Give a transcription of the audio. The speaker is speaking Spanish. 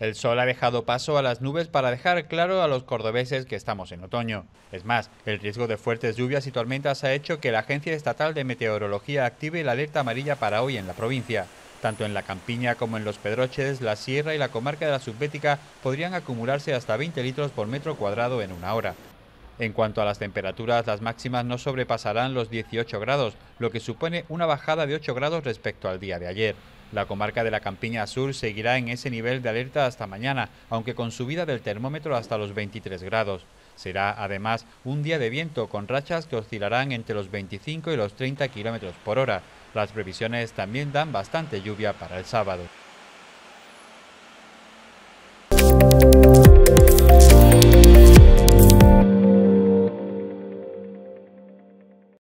El sol ha dejado paso a las nubes para dejar claro a los cordobeses que estamos en otoño. Es más, el riesgo de fuertes lluvias y tormentas ha hecho que la Agencia Estatal de Meteorología active la alerta amarilla para hoy en la provincia. Tanto en la campiña como en los Pedroches, la sierra y la comarca de la Subbética podrían acumularse hasta 20 litros por metro cuadrado en una hora. En cuanto a las temperaturas, las máximas no sobrepasarán los 18 grados, lo que supone una bajada de 8 grados respecto al día de ayer. La comarca de la Campiña Sur seguirá en ese nivel de alerta hasta mañana, aunque con subida del termómetro hasta los 23 grados. Será además un día de viento con rachas que oscilarán entre los 25 y los 30 kilómetros por hora. Las previsiones también dan bastante lluvia para el sábado.